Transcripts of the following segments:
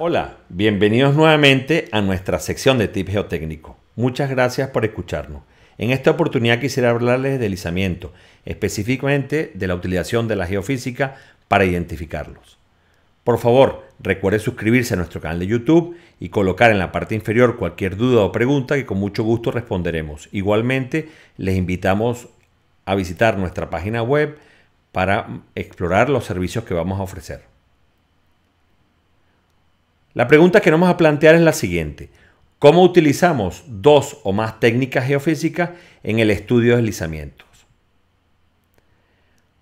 Hola, bienvenidos nuevamente a nuestra sección de tips geotécnico. Muchas gracias por escucharnos. En esta oportunidad quisiera hablarles de deslizamiento, específicamente de la utilización de la geofísica para identificarlos. Por favor, recuerde suscribirse a nuestro canal de YouTube y colocar en la parte inferior cualquier duda o pregunta que con mucho gusto responderemos. Igualmente, les invitamos a visitar nuestra página web para explorar los servicios que vamos a ofrecer. La pregunta que nos vamos a plantear es la siguiente. ¿Cómo utilizamos dos o más técnicas geofísicas en el estudio de deslizamientos?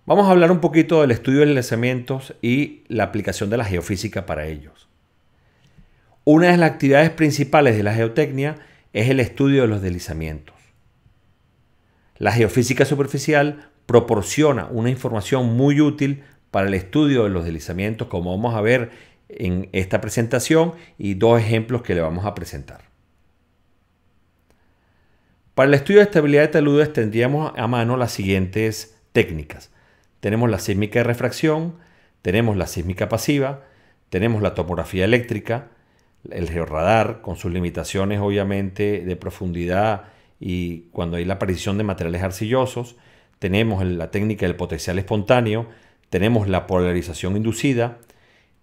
Vamos a hablar un poquito del estudio de deslizamientos y la aplicación de la geofísica para ellos. Una de las actividades principales de la geotecnia es el estudio de los deslizamientos. La geofísica superficial proporciona una información muy útil para el estudio de los deslizamientos, como vamos a ver en esta presentación y dos ejemplos que le vamos a presentar. Para el estudio de estabilidad de taludes tendríamos a mano las siguientes técnicas. Tenemos la sísmica de refracción, tenemos la sísmica pasiva, tenemos la topografía eléctrica, el georradar con sus limitaciones obviamente de profundidad y cuando hay la aparición de materiales arcillosos, tenemos la técnica del potencial espontáneo, tenemos la polarización inducida,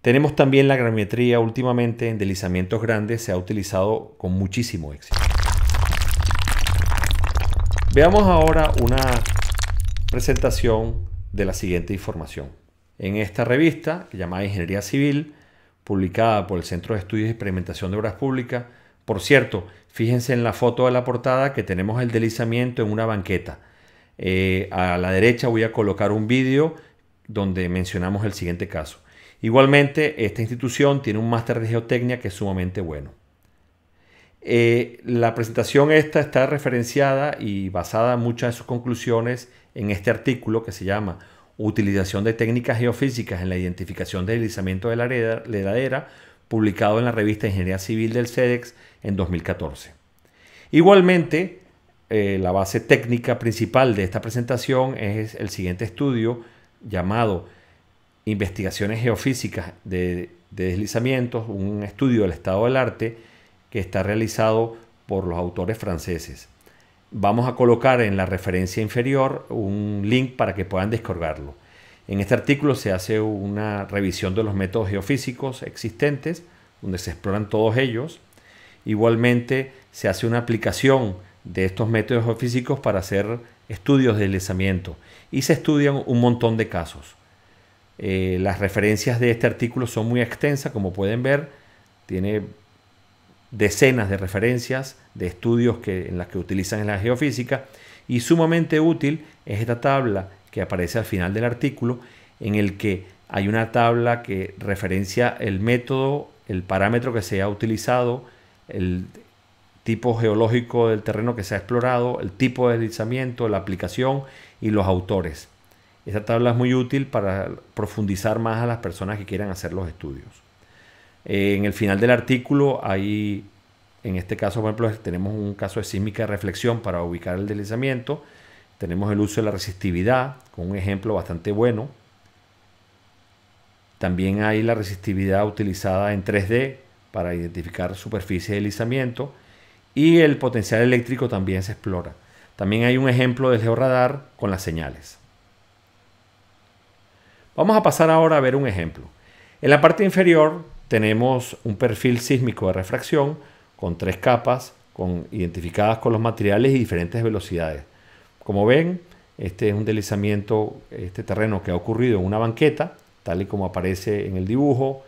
tenemos también la granometría, últimamente en deslizamientos grandes, se ha utilizado con muchísimo éxito. Veamos ahora una presentación de la siguiente información. En esta revista, llamada Ingeniería Civil, publicada por el Centro de Estudios y Experimentación de Obras Públicas, por cierto, fíjense en la foto de la portada que tenemos el deslizamiento en una banqueta. Eh, a la derecha voy a colocar un vídeo donde mencionamos el siguiente caso. Igualmente, esta institución tiene un máster de geotecnia que es sumamente bueno. Eh, la presentación esta está referenciada y basada en muchas de sus conclusiones en este artículo que se llama Utilización de técnicas geofísicas en la identificación de deslizamiento de la heladera, publicado en la revista Ingeniería Civil del CEDEX en 2014. Igualmente, eh, la base técnica principal de esta presentación es el siguiente estudio llamado investigaciones geofísicas de, deslizamientos, un estudio del estado del arte que está realizado por los autores franceses. Vamos a colocar en la referencia inferior un link para que puedan descargarlo. En este artículo se hace una revisión de los métodos geofísicos existentes, donde se exploran todos ellos. Igualmente se hace una aplicación de estos métodos geofísicos para hacer estudios de deslizamiento y se estudian un montón de casos. Eh, las referencias de este artículo son muy extensas, como pueden ver, tiene decenas de referencias de estudios que, en las que utilizan en la geofísica y sumamente útil es esta tabla que aparece al final del artículo en el que hay una tabla que referencia el método, el parámetro que se ha utilizado, el tipo geológico del terreno que se ha explorado, el tipo de deslizamiento, la aplicación y los autores. Esta tabla es muy útil para profundizar más a las personas que quieran hacer los estudios. Eh, en el final del artículo hay, en este caso, por ejemplo, tenemos un caso de sísmica de reflexión para ubicar el deslizamiento. Tenemos el uso de la resistividad, con un ejemplo bastante bueno. También hay la resistividad utilizada en 3D para identificar superficie de deslizamiento. Y el potencial eléctrico también se explora. También hay un ejemplo de georradar con las señales. Vamos a pasar ahora a ver un ejemplo. En la parte inferior tenemos un perfil sísmico de refracción con tres capas identificadas con los materiales y diferentes velocidades. Como ven, este es un deslizamiento, este terreno que ha ocurrido en una banqueta, tal y como aparece en el dibujo,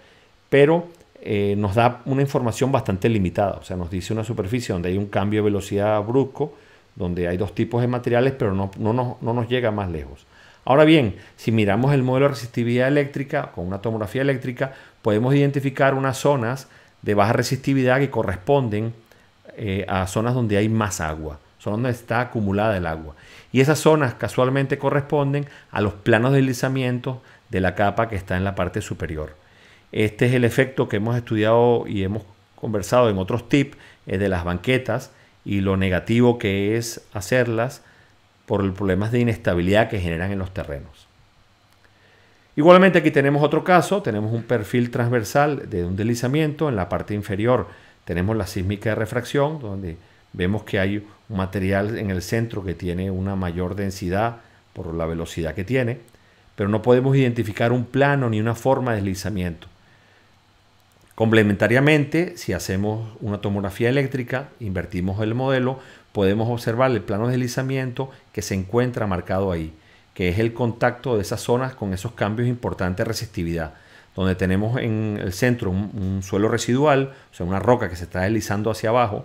pero eh, nos da una información bastante limitada. O sea, nos dice una superficie donde hay un cambio de velocidad brusco, donde hay dos tipos de materiales, pero no nos llega más lejos. Ahora bien, si miramos el modelo de resistividad eléctrica con una tomografía eléctrica, podemos identificar unas zonas de baja resistividad que corresponden eh, a zonas donde hay más agua, zonas donde está acumulada el agua. Y esas zonas casualmente corresponden a los planos de deslizamiento de la capa que está en la parte superior. Este es el efecto que hemos estudiado y hemos conversado en otros tips eh, de las banquetas y lo negativo que es hacerlas por los problemas de inestabilidad que generan en los terrenos. Igualmente aquí tenemos otro caso, tenemos un perfil transversal de un deslizamiento, en la parte inferior tenemos la sísmica de refracción, donde vemos que hay un material en el centro que tiene una mayor densidad por la velocidad que tiene, pero no podemos identificar un plano ni una forma de deslizamiento. Complementariamente, si hacemos una tomografía eléctrica, invertimos el modelo, podemos observar el plano de deslizamiento que se encuentra marcado ahí, que es el contacto de esas zonas con esos cambios importantes de resistividad, donde tenemos en el centro un, suelo residual, o sea, una roca que se está deslizando hacia abajo,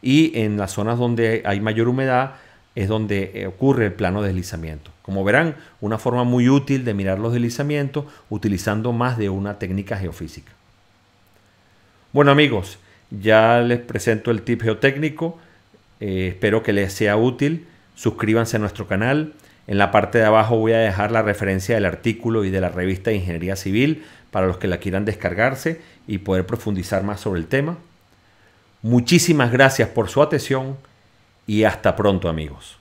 y en las zonas donde hay mayor humedad es donde eh, ocurre el plano de deslizamiento. Como verán, una forma muy útil de mirar los deslizamientos utilizando más de una técnica geofísica. Bueno amigos, ya les presento el tip geotécnico. Eh, espero que les sea útil. Suscríbanse a nuestro canal. En la parte de abajo voy a dejar la referencia del artículo y de la revista de Ingeniería Civil para los que la quieran descargarse y poder profundizar más sobre el tema. Muchísimas gracias por su atención y hasta pronto amigos.